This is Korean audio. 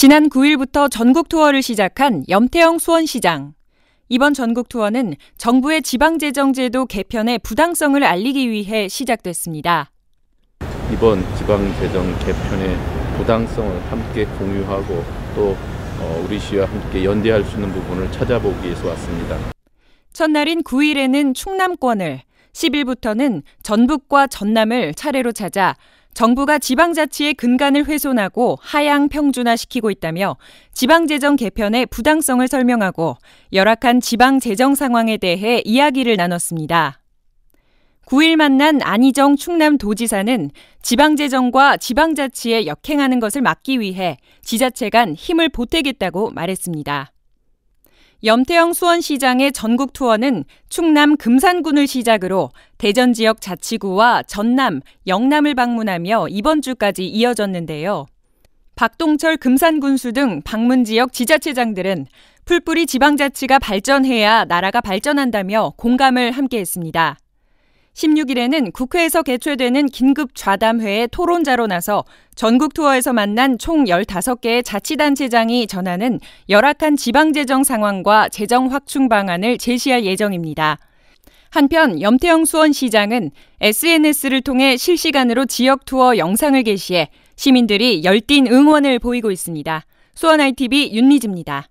지난 9일부터 전국 투어를 시작한 염태영 수원시장. 이번 전국 투어는 정부의 지방재정제도 개편의 부당성을 알리기 위해 시작됐습니다. 이번 지방재정 개편의 부당성을 함께 공유하고 또 어, 우리 시와 함께 연대할 수 있는 부분을 찾아보기 위해서 왔습니다. 첫날인 9일에는 충남권을, 10일부터는 전북과 전남을 차례로 찾아 정부가 지방자치의 근간을 훼손하고 하향 평준화시키고 있다며 지방재정 개편의 부당성을 설명하고 열악한 지방재정 상황에 대해 이야기를 나눴습니다. 9일 만난 안희정 충남도지사는 지방재정과 지방자치에 역행하는 것을 막기 위해 지자체 간 힘을 보태겠다고 말했습니다. 염태영 수원시장의 전국 투어는 충남 금산군을 시작으로 대전 지역 자치구와 전남, 영남을 방문하며 이번 주까지 이어졌는데요. 박동철 금산군수 등 방문 지역 지자체장들은 풀뿌리 지방자치가 발전해야 나라가 발전한다며 공감을 함께했습니다. 16일에는 국회에서 개최되는 긴급 좌담회의 토론자로 나서 전국 투어에서 만난 총 15개의 자치단체장이 전하는 열악한 지방재정 상황과 재정 확충 방안을 제시할 예정입니다. 한편 염태영 수원시장은 SNS를 통해 실시간으로 지역 투어 영상을 게시해 시민들이 열띤 응원을 보이고 있습니다. 수원 ITV 윤리지입니다.